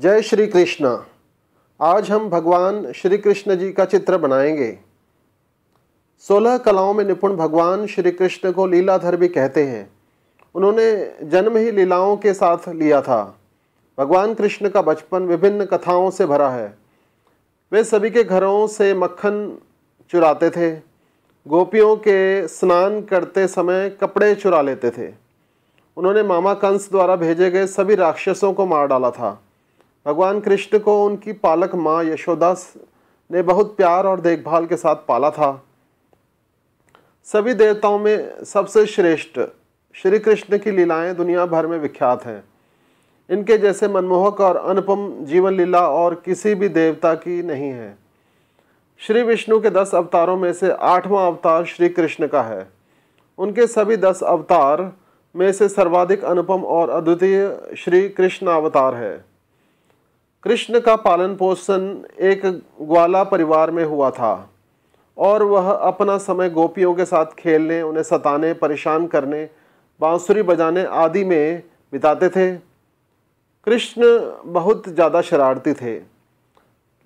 जय श्री कृष्णा आज हम भगवान श्री कृष्ण जी का चित्र बनाएंगे सोलह कलाओं में निपुण भगवान श्री कृष्ण को लीलाधर भी कहते हैं उन्होंने जन्म ही लीलाओं के साथ लिया था भगवान कृष्ण का बचपन विभिन्न कथाओं से भरा है वे सभी के घरों से मक्खन चुराते थे गोपियों के स्नान करते समय कपड़े चुरा लेते थे उन्होंने मामा कंस द्वारा भेजे गए सभी राक्षसों को मार डाला था भगवान कृष्ण को उनकी पालक माँ यशोदा ने बहुत प्यार और देखभाल के साथ पाला था सभी देवताओं में सबसे श्रेष्ठ श्री कृष्ण की लीलाएं दुनिया भर में विख्यात हैं इनके जैसे मनमोहक और अनुपम जीवन लीला और किसी भी देवता की नहीं है श्री विष्णु के दस अवतारों में से आठवां अवतार श्री कृष्ण का है उनके सभी दस अवतार में से सर्वाधिक अनुपम और अद्वितीय श्री कृष्ण अवतार है कृष्ण का पालन पोषण एक ग्वाला परिवार में हुआ था और वह अपना समय गोपियों के साथ खेलने उन्हें सताने परेशान करने बांसुरी बजाने आदि में बिताते थे कृष्ण बहुत ज़्यादा शरारती थे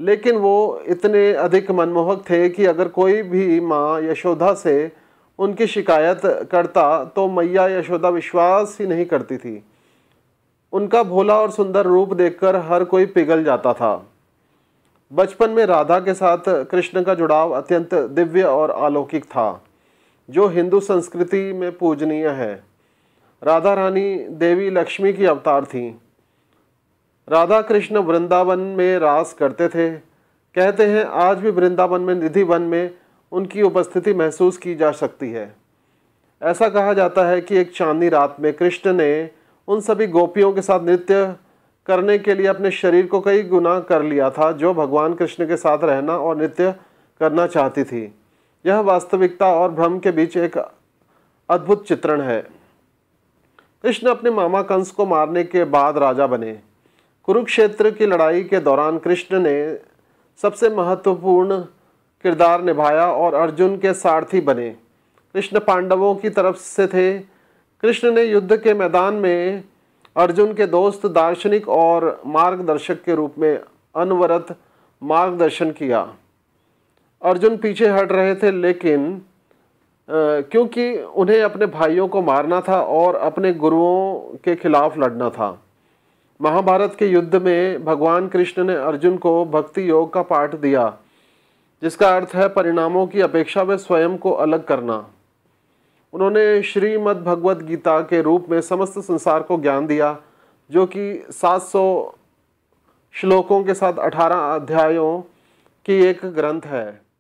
लेकिन वो इतने अधिक मनमोहक थे कि अगर कोई भी माँ यशोदा से उनकी शिकायत करता तो मैया यशोदा विश्वास ही नहीं करती थी उनका भोला और सुंदर रूप देखकर हर कोई पिघल जाता था बचपन में राधा के साथ कृष्ण का जुड़ाव अत्यंत दिव्य और अलौकिक था जो हिंदू संस्कृति में पूजनीय है राधा रानी देवी लक्ष्मी की अवतार थीं राधा कृष्ण वृंदावन में रास करते थे कहते हैं आज भी वृंदावन में निधि वन में उनकी उपस्थिति महसूस की जा सकती है ऐसा कहा जाता है कि एक चांदनी रात में कृष्ण ने उन सभी गोपियों के साथ नृत्य करने के लिए अपने शरीर को कई गुना कर लिया था जो भगवान कृष्ण के साथ रहना और नृत्य करना चाहती थी यह वास्तविकता और भ्रम के बीच एक अद्भुत चित्रण है कृष्ण अपने मामा कंस को मारने के बाद राजा बने कुरुक्षेत्र की लड़ाई के दौरान कृष्ण ने सबसे महत्वपूर्ण किरदार निभाया और अर्जुन के सारथी बने कृष्ण पांडवों की तरफ से थे कृष्ण ने युद्ध के मैदान में अर्जुन के दोस्त दार्शनिक और मार्गदर्शक के रूप में अनवरत मार्गदर्शन किया अर्जुन पीछे हट रहे थे लेकिन क्योंकि उन्हें अपने भाइयों को मारना था और अपने गुरुओं के खिलाफ लड़ना था महाभारत के युद्ध में भगवान कृष्ण ने अर्जुन को भक्ति योग का पाठ दिया जिसका अर्थ है परिणामों की अपेक्षा में स्वयं को अलग करना उन्होंने श्रीमद् भगवद गीता के रूप में समस्त संसार को ज्ञान दिया जो कि 700 श्लोकों के साथ 18 अध्यायों की एक ग्रंथ है